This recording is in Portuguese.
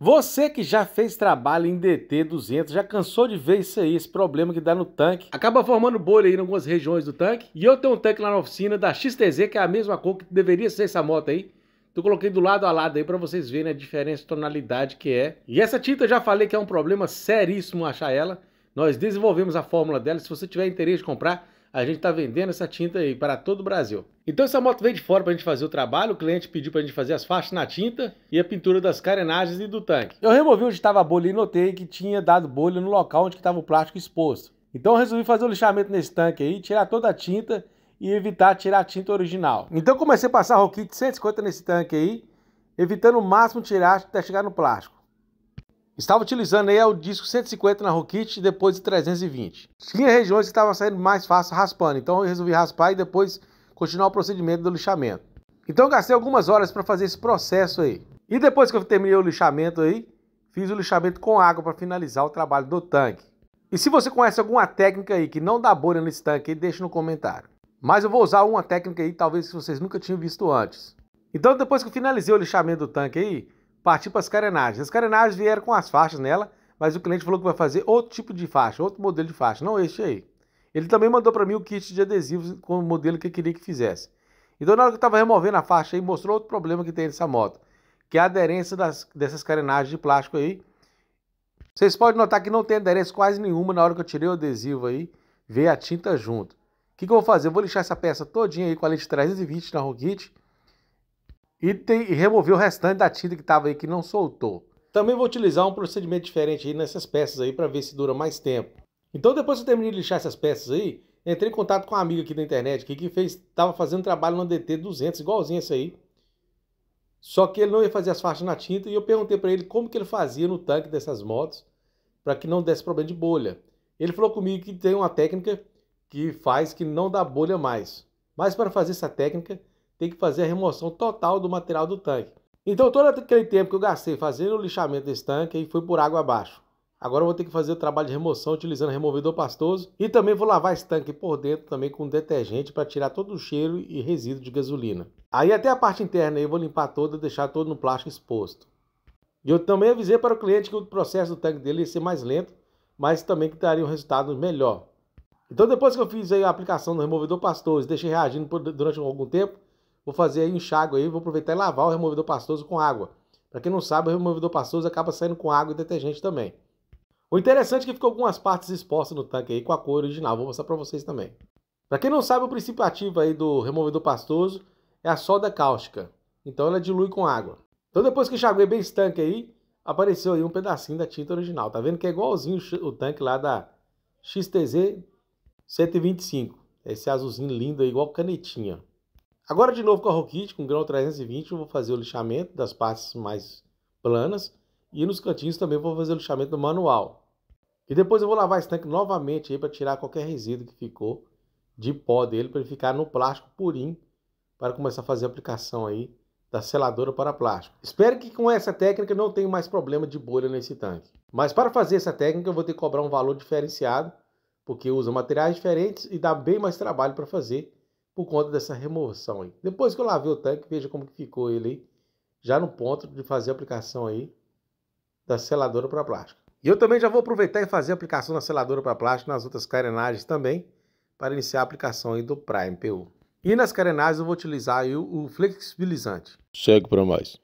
Você que já fez trabalho em DT 200, já cansou de ver isso aí, esse problema que dá no tanque. Acaba formando bolha aí em algumas regiões do tanque. E eu tenho um tanque lá na oficina da XTZ, que é a mesma cor que deveria ser essa moto aí. Então, eu coloquei do lado a lado aí para vocês verem a diferença de tonalidade que é. E essa tinta eu já falei que é um problema seríssimo achar ela. Nós desenvolvemos a fórmula dela, se você tiver interesse de comprar, a gente está vendendo essa tinta aí para todo o Brasil. Então essa moto veio de fora para a gente fazer o trabalho, o cliente pediu para a gente fazer as faixas na tinta e a pintura das carenagens e do tanque. Eu removi onde estava a bolha e notei que tinha dado bolha no local onde estava o plástico exposto. Então eu resolvi fazer o lixamento nesse tanque aí, tirar toda a tinta e evitar tirar a tinta original. Então comecei a passar kit 150 nesse tanque aí, evitando o máximo tirar até chegar no plástico. Estava utilizando aí o disco 150 na Rockit e depois de 320. Tinha regiões que estava saindo mais fácil raspando, então eu resolvi raspar e depois continuar o procedimento do lixamento. Então eu gastei algumas horas para fazer esse processo aí. E depois que eu terminei o lixamento aí, fiz o lixamento com água para finalizar o trabalho do tanque. E se você conhece alguma técnica aí que não dá bolha nesse tanque aí, no comentário. Mas eu vou usar uma técnica aí talvez que vocês nunca tinham visto antes. Então depois que eu finalizei o lixamento do tanque aí, partir para as carenagens. As carenagens vieram com as faixas nela, mas o cliente falou que vai fazer outro tipo de faixa, outro modelo de faixa, não este aí. Ele também mandou para mim o kit de adesivos com o modelo que ele queria que fizesse. Então, na hora que eu estava removendo a faixa aí, mostrou outro problema que tem nessa moto, que é a aderência das, dessas carenagens de plástico aí. Vocês podem notar que não tem aderência quase nenhuma na hora que eu tirei o adesivo aí, veio a tinta junto. O que, que eu vou fazer? Eu vou lixar essa peça todinha aí com a lente 320 na Rockit e, tem, e remover o restante da tinta que estava aí que não soltou. Também vou utilizar um procedimento diferente aí nessas peças aí para ver se dura mais tempo. Então depois que eu terminei de lixar essas peças aí, entrei em contato com uma amiga aqui da internet aqui, que fez, fazendo trabalho no DT 200 igualzinho essa aí. Só que ele não ia fazer as faixas na tinta e eu perguntei para ele como que ele fazia no tanque dessas motos para que não desse problema de bolha. Ele falou comigo que tem uma técnica que faz que não dá bolha mais. Mas para fazer essa técnica, tem que fazer a remoção total do material do tanque. Então todo aquele tempo que eu gastei fazendo o lixamento desse tanque aí foi por água abaixo. Agora eu vou ter que fazer o trabalho de remoção utilizando removedor pastoso e também vou lavar esse tanque por dentro também com detergente para tirar todo o cheiro e resíduo de gasolina. Aí até a parte interna eu vou limpar toda e deixar todo no plástico exposto. E eu também avisei para o cliente que o processo do tanque dele ia ser mais lento, mas também que daria um resultado melhor. Então depois que eu fiz a aplicação do removedor pastoso e deixei reagindo por, durante algum tempo, Vou fazer aí um enxágue aí, vou aproveitar e lavar o removedor pastoso com água. Para quem não sabe, o removedor pastoso acaba saindo com água e detergente também. O interessante é que ficou algumas partes expostas no tanque aí com a cor original, vou mostrar para vocês também. Para quem não sabe, o princípio ativo aí do removedor pastoso é a soda cáustica. Então ela dilui com água. Então depois que enxaguei bem esse tanque aí, apareceu aí um pedacinho da tinta original. Tá vendo que é igualzinho o tanque lá da XTZ 125. Esse azulzinho lindo aí, igual canetinha. Agora de novo com a Rockit, com grão 320, eu vou fazer o lixamento das partes mais planas e nos cantinhos também vou fazer o lixamento manual. E depois eu vou lavar esse tanque novamente aí para tirar qualquer resíduo que ficou de pó dele para ele ficar no plástico purinho para começar a fazer a aplicação aí da seladora para plástico. Espero que com essa técnica não tenha mais problema de bolha nesse tanque. Mas para fazer essa técnica eu vou ter que cobrar um valor diferenciado, porque usa materiais diferentes e dá bem mais trabalho para fazer por conta dessa remoção aí. Depois que eu lavei o tanque, veja como que ficou ele aí, já no ponto de fazer a aplicação aí da seladora para plástico. E eu também já vou aproveitar e fazer a aplicação da seladora para plástico nas outras carenagens também, para iniciar a aplicação aí do Prime PU. E nas carenagens eu vou utilizar aí o flexibilizante. Segue para mais.